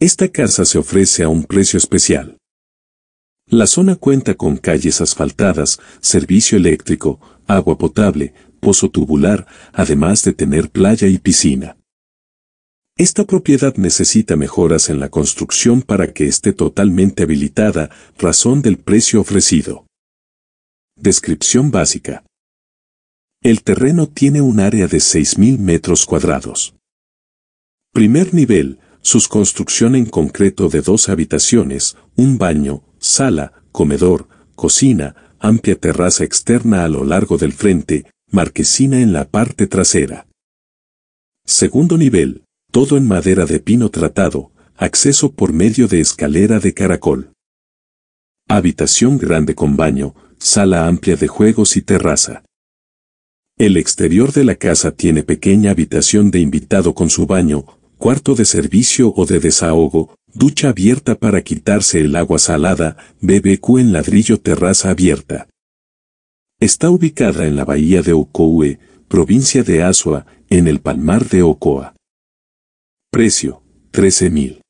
Esta casa se ofrece a un precio especial. La zona cuenta con calles asfaltadas, servicio eléctrico, agua potable, pozo tubular, además de tener playa y piscina. Esta propiedad necesita mejoras en la construcción para que esté totalmente habilitada, razón del precio ofrecido. Descripción básica. El terreno tiene un área de 6.000 metros cuadrados. Primer nivel, sus construcción en concreto de dos habitaciones, un baño, sala, comedor, cocina, amplia terraza externa a lo largo del frente, marquesina en la parte trasera. Segundo nivel, todo en madera de pino tratado, acceso por medio de escalera de caracol. Habitación grande con baño, sala amplia de juegos y terraza. El exterior de la casa tiene pequeña habitación de invitado con su baño, cuarto de servicio o de desahogo, ducha abierta para quitarse el agua salada, BBQ en ladrillo terraza abierta. Está ubicada en la bahía de Ocoue, provincia de Asua, en el Palmar de Ocoa. Precio, 13.000.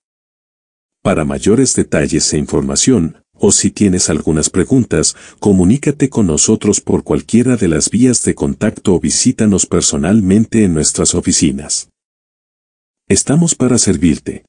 Para mayores detalles e información, o si tienes algunas preguntas, comunícate con nosotros por cualquiera de las vías de contacto o visítanos personalmente en nuestras oficinas. Estamos para servirte.